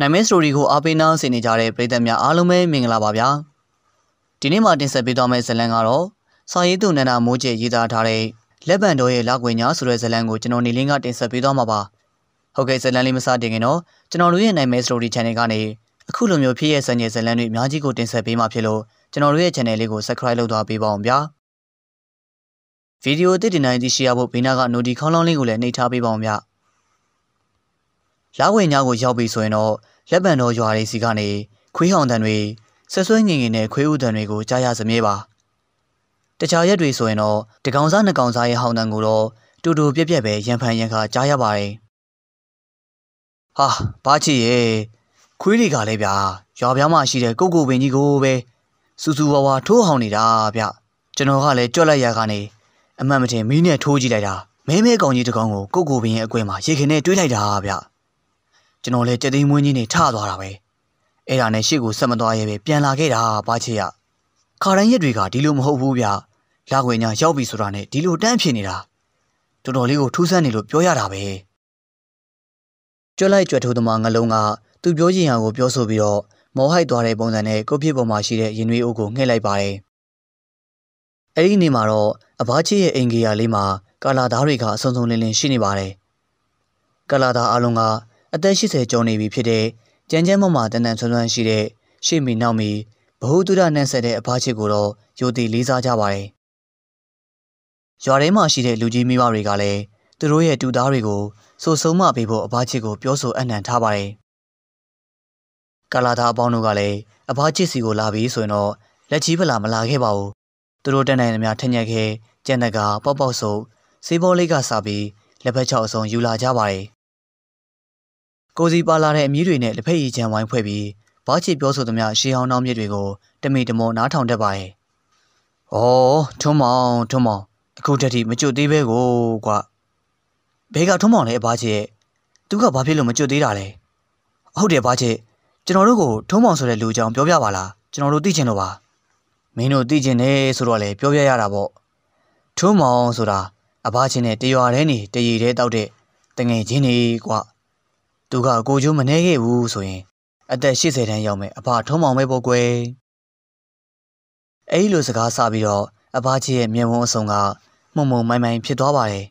နိုင်မင်းစတိုရီကိုအားပေးနားဆင်နေကြတဲ့ပရိသတ်များအားလုံးပဲမင်္ဂလာပါဗျာဒီနေ့မှာတင်ဆက်ပေးသွားမယ့်ဇာတ်လမ်းကတော့စာရေးသူနန္ဒာမိုးကျရေးသားထားတဲ့လက်ဗန်တော်ရဲ့လာကွေညာဆိုတဲ့ဇာတ်လမ်းကိုကျွန်တော်နေလင်းကတင်ဆက်ပေးသွားမှာပါဟုတ်ကဲ့ဇာတ်လမ်းလေးမစတင်ခင်တော့ကျွန်တော်တို့ရဲ့နိုင်မင်းစတိုရီ channel ကနေအခုလိုမျိုးဖြစ်ရဲ့စံရဲ့ဇာတ်လမ်းတွေအများကြီးကိုတင်ဆက်ပေးမှာဖြစ်လို့ကျွန်တော်တို့ရဲ့ channel လေးကို subscribe လုပ်သွားပေးပါအောင်ဗျာဗီဒီယိုအသစ်တင်နိုင်သည့်ရှိရဖို့ဘေးနားက notification လေးကိုလည်းနှိပ်ထားပေးပါအောင်ဗျာ။လာဝင်ညကိုရောက်ပြီဆိုရင်တော့လက်ပံတော်ရွာလေးစီကနေခွေးဟောင်တန်တွေဆက်ဆွဲငင်ငင်နဲ့ခွေးဥတန်တွေကိုကြားရစမြဲပါတခြားရက်တွေဆိုရင်တော့တကောင်စားနှစ်ကောင်စားရဲ့ဟောင်တန်ကိုတော့တူတူပြက်ပြက်ပဲရံဖန်ရံခါကြားရပါတယ်ဟာဘာချစ်ရဲ့ခွေးတွေကလည်းဗျာရွာပြောင်းမှရှိတဲ့ကိုကိုပင်ကြီးကိုပဲစူစူဝါဝါထိုးဟောင်နေတာဗျကျွန်တော်ကလည်းကြွက်လိုက်ရကနေအမှန်မတင်မီးနဲ့ထိုးကြည့်လိုက်တာမဲမဲကောင်ကြီးတကောင်ကိုကိုကိုပင်ရဲ့အကွဲမှာရေခင်နဲ့တွေးလိုက်တာဗျကျွန်တော်လည်းကြက်သိမ်းမွင်းကြီးနေထသွားတာပဲအဲ့ဒါနဲ့ရှေ့ကိုဆက်မသွားရဲပဲပြန်လာခဲ့တာပါချေရခါတိုင်းရက်တွေကဒီလိုမဟုတ်ဘူးဗျလာခွေညာရောက်ပြီဆိုတာနဲ့ဒီလိုတန်းဖြစ်နေတာတော်တော်လေးကိုထူးဆန်းနေလို့ပြောရတာပဲကြွက်လိုက်ကြွက်ထိုးသမားငလုံးကသူပြောချင်ရာကို ပြောဆိုပြီးတော့မောဟိုက်သွားတဲ့ပုံစံနဲ့ကုတ်ဖြစ်ပေါ်မှာရှိတဲ့ရင်နွေးအိုးကိုငှက်လိုက်ပါတယ်အဲ့ဒီနေ့မှာတော့အဘာချီရဲ့အင်ဂီယာလေးမှာ ကာလာသားတွေကအစုံစုံလင်လင်ရှိနေပါတယ်ကာလာသားအလုံးကအသက်80ကျော်နေပြီဖြစ်တဲ့ကြမ်းကြမ်းမမတန်တန်ဆွမ်းဆွမ်းရှိတဲ့ရှေ့မီနောက်မီဘ ഹു တုဒနန့်ဆက်တဲ့အဖားချစ်ကိုတော့ယိုတီလေးစားကြပါတယ်။ရွာထဲမှာရှိတဲ့လူကြီးမိဘတွေကလည်းသူတို့ရဲ့တူသားတွေကိုစိုးစုံမပေးဖို့အဖားချစ်ကိုပြောဆိုအနှံထားပါတယ်။ကာလာသားအပေါင်းတို့ကလည်းအဖားချစ်စီကိုလာပြီးဆိုရင်တော့လက်ကြီးဖလာမလာခဲ့ပါဘူး။သူတို့တန်နိုင်သမျှထက်ညက်ခဲကြံတကာပေါက်ပေါက်ဆုပ်စေးဘောလေးကစပြီးလက်ဖက်ချောက်အစုံယူလာကြပါတယ်။ကိုစီပါလာတဲ့အမီးတွေနဲ့လက်ဖက်ရည်ချံဝိုင်းဖွဲ့ပြီးဘာချစ်ပြောဆိုသမျှရှေးဟောင်းနောက်မြစ်တွေကိုတမိတမောနားထောင်တတ်ပါရဲ့။ဩထွန်းမောင်ထွန်းမောင်အခုတက်ထိမကြွသေးပဲကိုကွာ။ဘဲကထွန်းမောင်လည်းအဘာချစ်ရဲ့သူကဘာဖြစ်လို့မကြွသေးတာလဲ။ဟုတ်တယ်ဘာချစ်ကျွန်တော်တို့ကိုထွန်းမောင်ဆိုတဲ့လူကြောင်ပြောပြပါလားကျွန်တော်တို့သိချင်လို့ပါ။မင်းတို့သိချင်တယ်ဆိုတော့လေပြောပြရတာပေါ့။ထွန်းမောင်ဆိုတာအဘာချင်းနဲ့တရွာထဲနေတရည်ထဲတောက်တဲ့တငယ်ချင်းတွေကွာ။သူကအကိုကျိုးမနှဲခဲ့ဘူးဆိုရင် အသက်80တန်းရောက်မယ်အဖထုံးမောင်ပဲပေါ့ကွယ်အဲဒီလိုစကားဆပြီးတော့အဖကြီးရဲ့မျက်ဝန်းအစုံကမှုံမှုံမိုင်မိုင်ဖြစ်သွားပါတယ်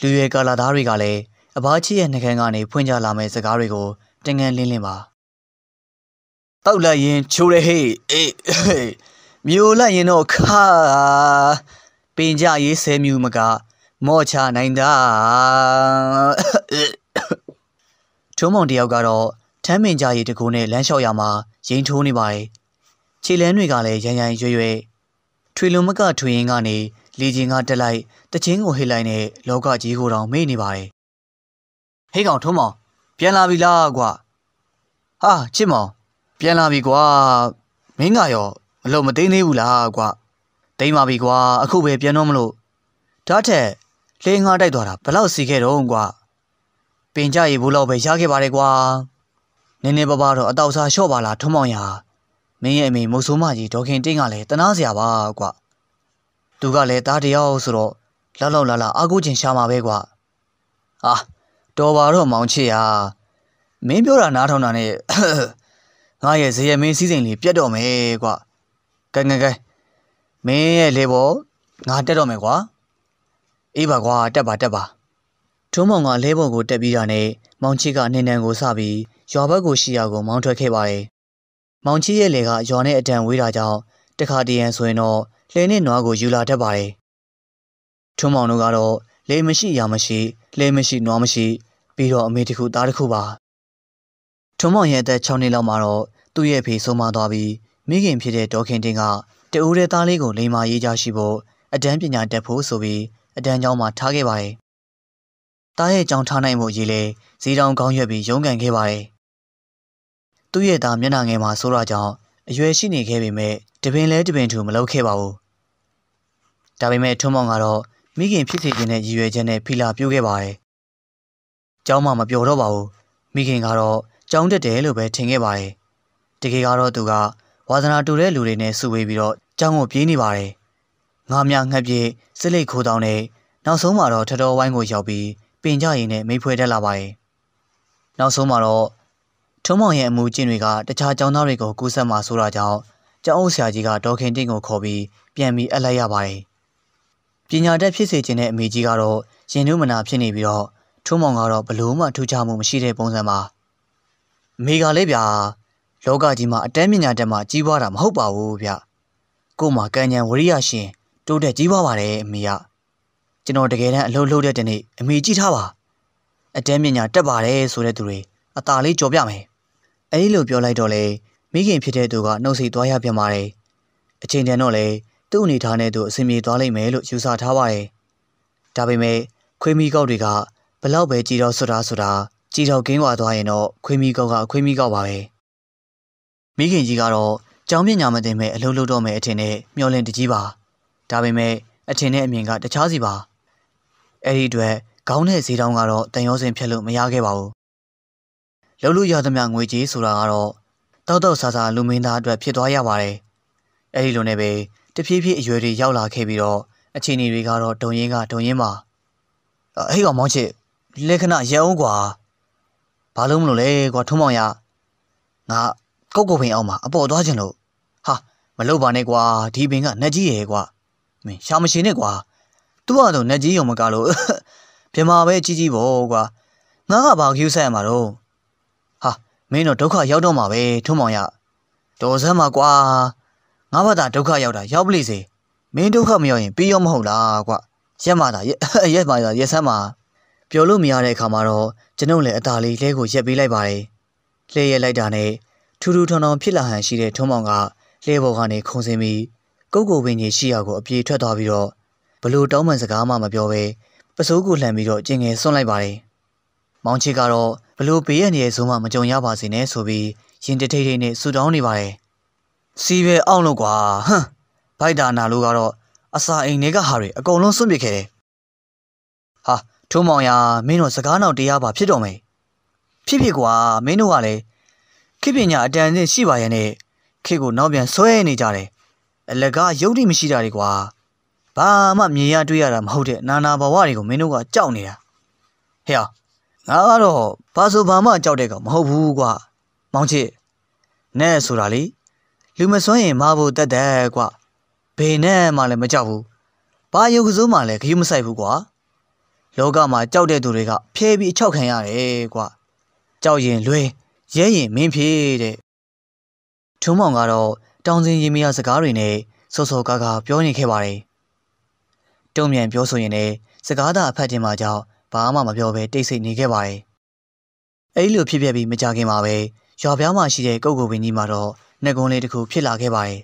လူရွယ်ကာလာသားတွေကလည်းအဖကြီးရဲ့နှကန်းကနေဖွင့်ကြလာမယ့်စကားတွေကိုတင်ငန်းလင်းလင်းပါတောက်လိုက်ရင် ချိုးရဲဟေးအေးမျိုးလိုက်ရင်တော့ခါပင်ကြရေးဆဲမျိုးမက မော့ချနိုင်တာထွန်းမောင်တယောက်ကတော့ထမ်းမင်ကြရည်တကူနဲ့လမ်းလျှောက်ရမှာရင်ထိုးနေပါတယ်။ခြေလန်းတွေကလည်းရန်ရန်ရွရွထွေလွန်မကထွေရင်ကနေလေကျင်ကတက်လိုက်တချင်းကိုဟိတ်လိုက်နဲ့လောကကြီးကိုတောင်မေ့နေပါတယ်။ဟိတ်ကောင်ထွန်းမောင်ပြန်လာပြီလားကွာ။ဟာချစ်မောင်ပြန်လာပြီကွာ။မင်းကရောမလို့မသိသေးဘူးလားကွာ။တိမ်ပါပြီကွာအခုပဲပြန်တော့မလို့။ဒါထက်လေငါတိုက်သွားတာဘလောက်စီခဲ့တော့ကွာ။ပင်ကြရေဘူးလောက်ပဲရခဲ့ပါတယ်ကွာနင်းနေပပတော့အတော့စားလျှော့ပါလားထုံမောင်ရမင်းရဲ့အမေမုတ်ဆိုးမကြီးဒေါခင်တင်းကလည်းတနာစရာပါကွာသူကလည်းတားတယောက်ဆိုတော့လောက်လောက်လာလာအာကိုချင်ရှာမှာပဲကွာအာတော်ပါတော့မောင်ချစ်ဟာမင်းပြောတာနားထောင်တာနဲ့ငါရဲ့ဇေယမင်းစည်းစိမ်လေးပြတ်တော့မယ်ကွာကဲကဲကဲမင်းရဲ့လေဘောငါတက်တော့မယ်ကွာအေးပါကွာတက်ပါတက်ပါဒုံးမောင်ကလဲပေါ်ကိုတက်ပြီးတာနဲ့မောင်ချစ်ကနှင်းနှံကိုစပြီးရွာဘက်ကိုရှိရာကိုမောင်းထွက်ခဲ့ပါတယ်။မောင်ချစ်ရဲ့လေကရွာနဲ့အတန်ဝေးတာကြောင့်တခါတရံဆိုရင်တော့လှဲနဲ့နွားကိုယူလာတတ်ပါတယ်။ထွန်းမောင်တို့ကတော့လေမရှိရာမရှိလေမရှိနွားမရှိပြီးတော့အမေတစ်ခုသားတစ်ခုပါ။ထွန်းမောင်ရဲ့အသက်6နှစ်လောက်မှာတော့သူ့ရဲ့ဖေဆုံးမသွားပြီးမိခင်ဖြစ်တဲ့ဒေါခင်တင်းကတအိုးတဲ့သားလေးကိုလိန်မာရေးကြရှိဖို့အတန်းပညာတက်ဖို့ဆိုပြီးအတန်းကျောင်းမှာထားခဲ့ပါတယ်တားရဲ့ကြောင်ထားနိုင်ဖို့ရည်လဲဈေးတောင်ကောင်းရွက်ပြီးရုန်းကန်ခဲ့ပါတယ်။သူ့ရဲ့သားမျက်နှာငယ်မှာဆိုးရကြောင်အရွယ်ရှိနေခဲ့ပေမဲ့တပင်လဲတပင်ထူမလုပ်ခဲ့ပါဘူး။ဒါပေမဲ့ထွန်းမောင်ကတော့မိခင်ဖြစ်စေခြင်းနဲ့ရည်ရွယ်ချက်နဲ့ဖီလာပြုတ်ခဲ့ပါတယ်။ကျောင်းမှာမပျော်တော့ပါဘူး။မိခင်ကတော့ကြောင်းတက်တယ်လို့ပဲထင်ခဲ့ပါတယ်။တကယ်ကတော့သူကဝါသနာတူတဲ့လူတွေနဲ့စုဝေးပြီးတော့ကျောင်းကိုပြေးနေပါတယ်။ငါးမြငှက်ပြေးစစ်လိတ်ခိုးတောင်းနဲ့နောက်ဆုံးမှာတော့ထတော်ဝိုင်းကိုရောက်ပြီးပင်ကြရင်နဲ့မိဖွဲတက်လာပါတယ်။နောက်ဆုံးမှာတော့ထုံးမောင်ရဲ့အမူအကျင့်တွေကတခြားကျောင်းသားတွေကိုကူးစက်မှာဆိုတာကြောင့်ကျောင်းအုပ်ဆရာကြီးကဒေါခင်တင့်ကိုခေါ်ပြီးပြန်ပြီးအပ်လိုက်ရပါတယ်။ပညာတတ်ဖြစ်စေခြင်းနဲ့အမေကြီးကတော့ရင်နှုမနာဖြစ်နေပြီးတော့ထုံးမောင်ကတော့ဘလို့မှထူးခြားမှုမရှိတဲ့ပုံစံပါ။အမေကလည်းဗျာလောကကြီးမှာအတန်းပညာတက်မှကြီးပွားတာမဟုတ်ပါဘူးဗျ။ကို့မှာကံဉဏ်ဝရိယရှင်တိုးတက်ကြီးပွားပါတယ်အမေက။ကျွန်တော်တကယ်တမ်းအလုပ်လုပ်တဲ့တနေ့အမေကြည့်ထားပါအတန်းပညာတက်ပါတယ်ဆိုတဲ့သူတွေအตาလေးကြော်ပြမယ်အဲဒီလိုပြောလိုက်တော့လေမိခင်ဖြစ်တဲ့သူကနှုတ်ဆက်သွားရပြန်ပါတယ်အချိန်တန်တော့လေသူ့အနေထားနဲ့သူအဆင်ပြေသွားလိမ့်မယ်လို့ယူဆထားပါတယ်ဒါပေမဲ့ခွေးမီကောက်တွေကဘလောက်ပဲကြည်တော့ဆွတာဆိုတာ ကြည်တော့ကင်းွာသွားရင်တော့ခွေးမီကောက်ကခွေးမီကောက်ပါပဲမိခင်ကြီးကတော့ကြောင်ပညာမသိမဲ့အလုပ်လုပ်တော့မယ်အထင်နဲ့မျောလင့်တကြီးပါဒါပေမဲ့အထင်နဲ့အမြင်ကတခြားစီပါအဲဒီအတွက်ခေါင်းနဲ့ဈေးတောင်းကတော့တန်ရောစင်ဖြတ်လို့မရခဲ့ပါဘူးလှုပ်လို့ရသမျှငွေကြေးဆိုတာကတော့တောက်တောက်ဆာဆာလူမင်းသားအတွက်ဖြစ်သွားရပါတယ်အဲဒီလိုနဲ့ပဲတဖြည်းဖြည်းအရွယ်တွေရောက်လာခဲ့ပြီးတော့အခြေအနေတွေကတော့ဒုံရင်းကဒုံရင်းပါဟဲ့ကောင်မောင်ချစ်လက်ခဏရဲအောင်ကွာဘာလို့မလို့လဲကွာထုံးမောင်ရငါကောက်ကောက်ပင်အောင်မှာ အပေါ်သွားခြင်းလို့ဟာမလုပ်ပါနဲ့ကွာဒီပင်ကနှက်ကြီးရဲကွာမင်းရှာမရှင်နဲ့ကွာသူ့ဟာဆိုနှက်ကြီးရုံမကလို့ပြမာပဲကြီးကြီးပေါ့ကွာငါကဘာကူးဆက်ရမှာတော့ဟာမင်းတော့ဒုက္ခရောက်တော့မှာပဲထုံးမောင်ရတော်စမ်းမှာကွာငါဘာသာဒုက္ခရောက်တာရောက်ပလိစေမင်းဒုက္ခမရောက်ရင်ပြီးရောမဟုတ်လားကွာရက်မာတာရက်မာတာရက်ဆမ်းမှာပျော်လို့မရတဲ့အခါမှာတော့ကျွန်ုပ်လည်းအသာလေးလဲကိုရက်ပေးလိုက်ပါတယ်လှည့်ရက်လိုက်တာနဲ့ထူထူထောင်ထောင်ဖြစ်လာဟန်ရှိတဲ့ထုံးမောင်ကလှည့်ပေါ်ကနေခုန်ဆင်းပြီးကုတ်ကိုပင်ကြီးရှိရာကိုအပြေးထွက်သွားပြီးတော့ဘလို့တောင်းပန်စကားမှမပြောဘဲပစိုးကိုလှန်ပြီးတော့ကျင်ငယ်ဆွန့်လိုက်ပါတယ်။မောင်ချစ်ကတော့ဘလို့ဘေးရန်ရဲ့ဇုံးမှမကြုံရပါစေနဲ့ဆိုပြီးရင်တထိတ်ထိတ်နဲ့ဆူတောင်းနေပါတယ်။စီပဲအောင်လို့ကွာဟမ်ဘိုက်တာနာလို့ကတော့အစာအိမ်တွေကဟာတွေအကုန်လုံးစွန့်ပစ်ခဲ့တယ်။ဟာထုံးမောင်ရမင်းတို့စကားနောက်တရားပါဖြစ်တော်မယ်။ဖြစ်ဖြစ်ကွာမင်းတို့ကလည်းခေပညာအတန်အသင့်ရှိပါရဲ့နဲ့ခေကိုနောက်ပြန်ဆွဲနေကြတယ်။အလကားယုတ်တိမရှိတာတွေကွာ။ဘာမှမြင်ရတွေ့ရတာမဟုတ်တဲ့နာနာဘဝတွေကိုမင်းတို့ကကြောက်နေတာဟဲ့ငါကတော့ဘာဆိုဘာမှကြောက်တဲ့ကောင်မဟုတ်ဘူးကွာမောင်ချစ်နဲ့ဆိုတာလေလူမစွန့်ရင်မဖို့တတ်တယ်ကွာဘယ်နဲ့မှလည်းမကြောက်ဘူးဘာယုတ်ကစိုးမှလည်းခရီးမဆိုင်ဘူးကွာလောကမှာကြောက်တဲ့သူတွေကဖျဲပြီးအချောက်ခံရတယ်ကွာကြောက်ရင်လွဲရဲရင်မင်းဖြေတဲ့ထုံးမောင်ကတော့တောင်စင်ရီမရစကားတွေနဲ့စောစောကားကားပြောနေခဲ့ပါတယ်တုံ့ပြန်ပြောဆိုရင်လည်းစကားသာအဖတ်တင်မှာကြောင့်ဘာမှမပြောဘဲတိတ်ဆိတ်နေခဲ့ပါတယ်။အဲဒီလိုဖြစ်ပျက်ပြီးမကြခင်မှာပဲရွာပြောင်းမှာရှိတဲ့ကုတ်ကိုပင်ကြီးမှာတော့နှကုံးလေးတစ်ခုဖြစ်လာခဲ့ပါတယ်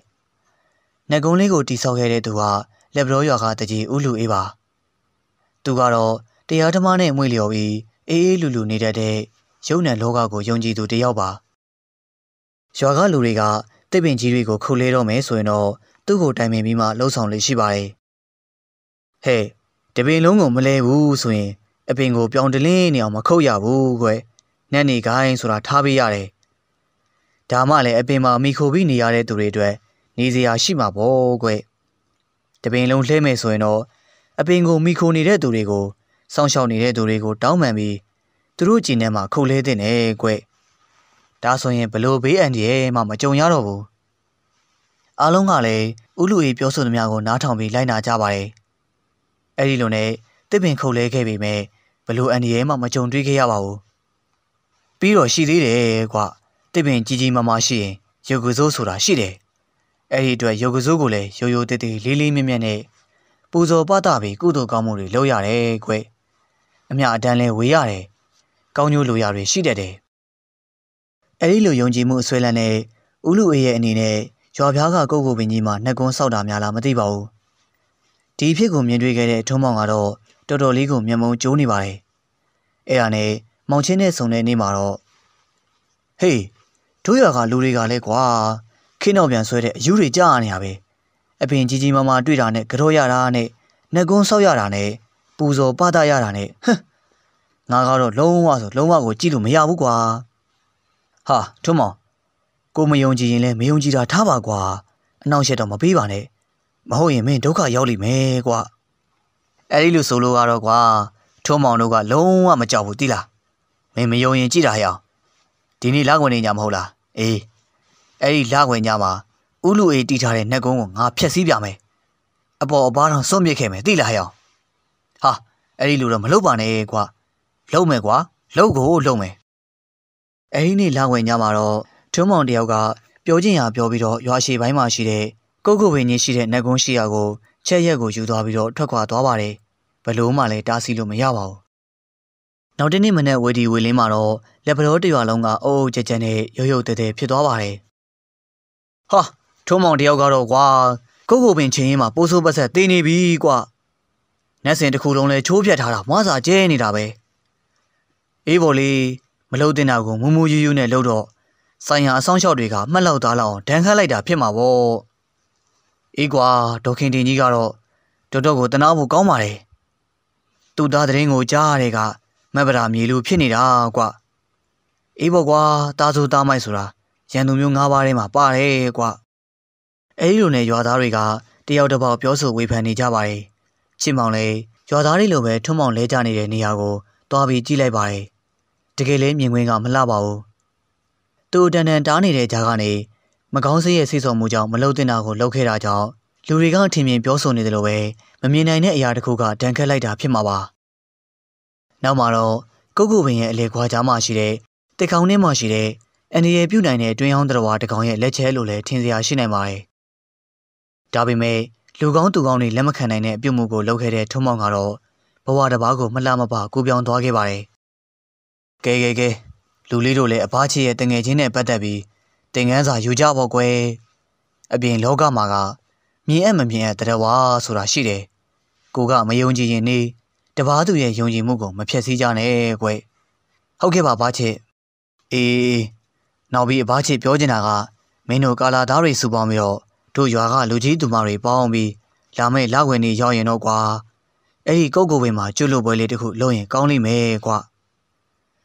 ။နှကုံးလေးကိုတိဆောက်ခဲ့တဲ့သူဟာလက်ဘရောရွာကတကြီးဥလူအေးပါ။သူကတော့တရားဓမ္မနဲ့မွေလျော်ပြီးအေးအေးလူလူနေတတ်တဲ့ရုပ်နံလောကကိုယုံကြည်သူတယောက်ပါ။ရွာကလူတွေကတိပင်ကြီးတွေကိုခုတ်လဲတော့မယ်ဆိုရင်တော့သူ့ကိုတိုင်ပင်ပြီးမှလှုပ်ဆောင်လေရှိပါတယ်။ဟဲ့တပင်လုံးကိုမလဲဘူးဆိုရင် အပင်ကိုပြောင်းတလင်းနေအောင်မခုတ်ရဘူးကွယ်နက်နေခိုင်းဆိုတာထားပေးရတယ်ဒါမှလည်းအပင်မှာမိခိုပြီးနေရတဲ့သူတွေအတွက်နေစရာရှိမှာပေါ့ကွယ်တပင်လုံးလှဲမယ်ဆိုရင်တော့အပင်ကိုမိခိုနေတဲ့သူတွေကိုစောင့်ရှောက်နေတဲ့သူတွေကို တောင်းပန်ပြီးသူတို့ကျင်ထဲမှာခုတ်လဲတဲ့နဲ့ကွယ်ဒါဆိုရင်ဘလို့ဘေးအန္တရာယ်မှမကြုံရတော့ဘူးအားလုံးကလည်းဥလူအေးပြောဆိုသမျှကိုနားထောင်ပြီးလိုက်နာကြပါတယ်အဲ့ဒီလိုနဲ့တစ်ပင်ခုတ်လဲခဲ့ပေမဲ့ဘလို့အန်ဒီရဲမှမကြုံတွေ့ခဲ့ရပါဘူးပြီးတော့ရှိသေးတယ်ကွတစ်ပင်ကြီးကြီးမားမားရှိရင်ရုပ်ကစိုးဆိုတာရှိတယ်အဲ့ဒီအတွက်ရုပ်ကစိုးကိုလည်းရိုရိုတေးတေးလေးလေးမြတ်မြတ်နဲ့ပူဇော်ပသပြီးကုသိုလ်ကောင်းမှုတွေလုပ်ရတယ်ကွအမြအတန်းလဲဝေရတယ်ကောင်းကျိုးလိုရာတွေရှိတတ်တယ်အဲ့ဒီလိုယုံကြည်မှုအစွဲလန်းနဲ့ဥလူအေးရဲ့အနေနဲ့ရွာပြားကကိုကိုပင်ကြီးမှာနှက်ကွန်းဆောက်တာများလားမသိပါဘူးဒီအဖြစ်ကိုမြင်တွေ့ခဲ့တဲ့ထုံးမောင်ကတော့တော်တော်လေးကိုမျက်မှောင်ကျိုးနေပါတယ်။အဲ့ဒါနဲ့မောင်ချင်းနဲ့ဆုံတဲ့နေ့မှာတော့ဟေးတို့ရွာကလူတွေကလည်းကွာခင်းတော့ပြန်ဆွဲတဲ့အယူတွေကြားနေရပဲအပင်ကြီးကြီးမားမားတွေ့တာနဲ့ကြောရတာနဲ့နှကုန်းဆောက်ရတာနဲ့ပူဇော်ပသရတာနဲ့ဟမ်ငါကတော့လုံးဝဆိုလုံးဝကိုကြည့်လို့မရဘူးကွာဟာထွန်းမောင်ကိုမယုံကြည်ရင်လည်းမယုံကြည်တာထားပါကွာအနောက်ရှက်တော့မပေးပါနဲ့မဟုတ်ရင်မင်းဒုက္ခရောက်လိမ့်မယ်ကွာအဲ့ဒီလိုဆိုလို့ကတော့ကွာထုံးမောင်တို့ကလုံးဝမကြောက်ဘူးတိလားမင်းမယုံရင်ကြည်တာဟဲ့အောင်ဒီနေ့လာခွင်နေကြမဟုတ်လားအေးအဲ့ဒီလာခွင်ကြမှာဥလူအေးတီထားတဲ့နှက်ကုန်းကိုငါဖျက်ဆီးပြမယ်အပေါ်အပါးတော်စွန့်မြစ်ခဲ့မယ်တိလားဟဲ့အောင်ဟာအဲ့ဒီလိုတော့မလုပ်ပါနဲ့ကွာလုံမယ်ကွာလုံကိုလုံမယ်အဲ့ဒီနေ့လာခွင်ညမှာတော့ထွန်းမောင်တယောက်ကပြောချင်ရပြောပြီးတော့ရွာရှည်ပိုင်းမှာရှိတဲ့ကုတ်ကုတ်ဝင်းကြီးရှိတဲ့နှက်ကုန်းရှိရာကိုချက်ရက်ကိုယူသွားပြီးတော့ထွက်ခွာသွားပါတယ်။ဘလို့မှလည်းတားဆီးလို့မရပါဘူး။နောက်တနေ့မနေ့ဝေဒီဝေလင်းမှာတော့လက်ပတော်တရွာလုံးကအုပ်အုပ်ကြက်ကြက်နဲ့ရုပ်ရုပ်တဲတဲဖြစ်သွားပါတယ်။ဟာထုံးမောင်တယောက်ကတော့ကွာကုတ်ကုတ်ပင်ချင်းရင်မှာပိုးဆိုးပတ်ဆက်တေးနေပြီကွာ။နတ်စင်တစ်ခုလုံးလဲချိုးဖြတ်ထားတာမွားစာကျဲနေတာပဲ။အေးပေါ်လေးမလှုပ်တင်တာကိုမူမူယူယူနဲ့လှုပ်တော့ဆိုင်ရာအဆောင်ရှောက်တွေကမှတ်လောက်သားလောက်ဒဏ်ခတ်လိုက်တာဖြစ်မှာပေါ့။အေးကွာဒေါခင်တင်ကြီးကတော့တော်တော်ကိုတနာဖို့ကောင်းပါတယ်သူ့သားတရင်ကို ကြားရတဲ့ကမက်ပရာမြေလိုဖြစ်နေတာကွာအေးပေါ့ကွာတာဆိုတာမိုက်ဆိုတာရန်သူမျိုး၅ပါးထဲမှာ ပါတယ်ကွာအဲဒီလိုနဲ့ရွာသားတွေကတယောက်တစ်ပေါက်ပြောဆိုဝေဖန်နေကြပါတယ်ချစ်မောင်လည်းရွာသားတွေလိုပဲထွန်းမောင်လဲကြနေတဲ့နေရာကိုသွားပြီးကြည့်လိုက်ပါတယ်တကယ်လဲမြင်ကွင်းကမလှပါဘူးသူ့တန်တန်တားနေတဲ့ကြားကနေမကောင်းစေးရဲ့စိတ်ဆော်မှုကြောင့်မလုံတင်တာကိုလုပ်ခဲ့တာကြောင့်လူတွေကထင်မြင်ပြောဆိုနေတယ်လို့ပဲမမြင်နိုင်တဲ့အရာတစ်ခုကတန်ခတ်လိုက်တာဖြစ်မှာပါ။နောက်မှာတော့ကုတ်ကုပင်ရဲ့အလေခွာကြားမှာရှိတဲ့တက်ကောင်ထဲမှာရှိတဲ့အန်ဒီရဲ့ပြုတ်နိုင်တဲ့တွင်းအောင်တော်ဝါတကောင်ရဲ့လက်ချဲလို့လည်းထင်စရာရှိနိုင်ပါတယ်။ဒါပေမဲ့လူကောင်းသူကောင်းတွေလက်မခံနိုင်တဲ့အပြုတ်မှုကိုလုပ်ခဲ့တဲ့ထုံးမောင်ကတော့ဘဝတစ်ပါးကိုမလှမပကူပြောင်းသွားခဲ့ပါတယ်။ကဲကဲကဲလူလေးတို့လည်းအဘချီရဲ့တငယ်ချင်းနဲ့ပတ်သက်ပြီးသင်ခန်းစာယူကြပေါ့ကွယ်အပြင်လောကမှာက မြင်အပ်မမြင်အပ်တရဝါဆိုတာရှိတယ်ကိုကမယုံကြည်ရင်နေတပားသူရဲ့ယုံကြည်မှုကိုမဖျက်ဆီးကြနဲ့ကွယ်ဟုတ်ကဲ့ပါဘာချစ်အေးနောက်ပြီးအဘာချစ်ပြောချင်တာကမင်းတို့ကာလာသားတွေစုပေါင်းပြီးတော့တို့ရွာက လူကြီးသူမတွေပေါင်းပြီးလာမယ့်လဝင်နေရောက်ရင်တော့ကွာအဲ့ဒီကုတ်ကိုပင်မှာကျွတ်လို့ပွဲလေးတခုလုပ်ရင်ကောင်းလိမ့်မယ်ကွာ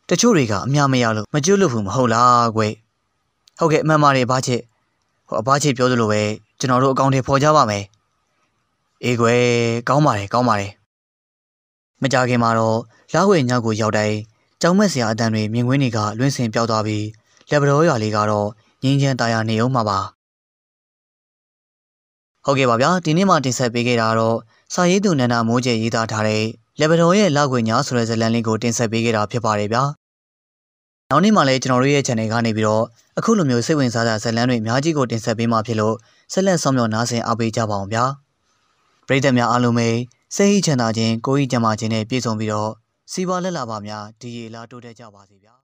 တချို့တွေကအများမရလို့မကျွတ်လို့ဘူးမဟုတ်လားကွယ်ဟုတ်ကဲ့အမှန်ပါတယ်ဘာချစ်ဟိုအဘချစ်ပြောသလိုပဲကျွန်တော်တို့အကောင့်တွေပေါ်ကြပါမယ်အေးကွယ်ကောင်းပါတယ်ကောင်းပါတယ်မကြခင်မှာတော့လာခွေညောက်ကိုရောက်တိုင်းကြောင်မက်စရာအတန်တွေမြင်ကွင်းတွေက လွင့်စင်ပြောက်သွားပြီးလက်ပတော်ရွာလေးကတော့ငင်းချမ်းตายရနေအောင်မှာပါဟုတ်ကဲ့ပါဗျာဒီနေ့မှတင်ဆက်ပေးခဲ့တာတော့စာရေးသူနန္ဒမိုးကျေရေးသားထားတဲ့လက်ပတော်ရဲ့လာခွေညာဆိုတဲ့ဇာတ်လမ်းလေးကိုတင်ဆက်ပေးခဲ့တာဖြစ်ပါတယ်ဗျာနောက်နေ့မှလည်းကျွန်တော်တို့ရဲ့ channel ကနေပြီးတော့အခုလိုမျိုးစိတ်ဝင်စားစရာဇာတ်လမ်းတွေအများကြီးကိုတင်ဆက်ပေးမှာဖြစ်လို့ဆက်လက်ဆောင်မြောက်နားဆင်အားပေးကြပါအောင်ဗျာပရိသတ်များအားလုံးပဲစိတ်ဟိချမ်းသာခြင်းကိုယ်ဟိကျန်းမာခြင်းနဲ့ပြည့်စုံပြီးတော့စီးပွားလက်လာပါများဒီရေလာတိုးတက်ကြပါစေဗျာ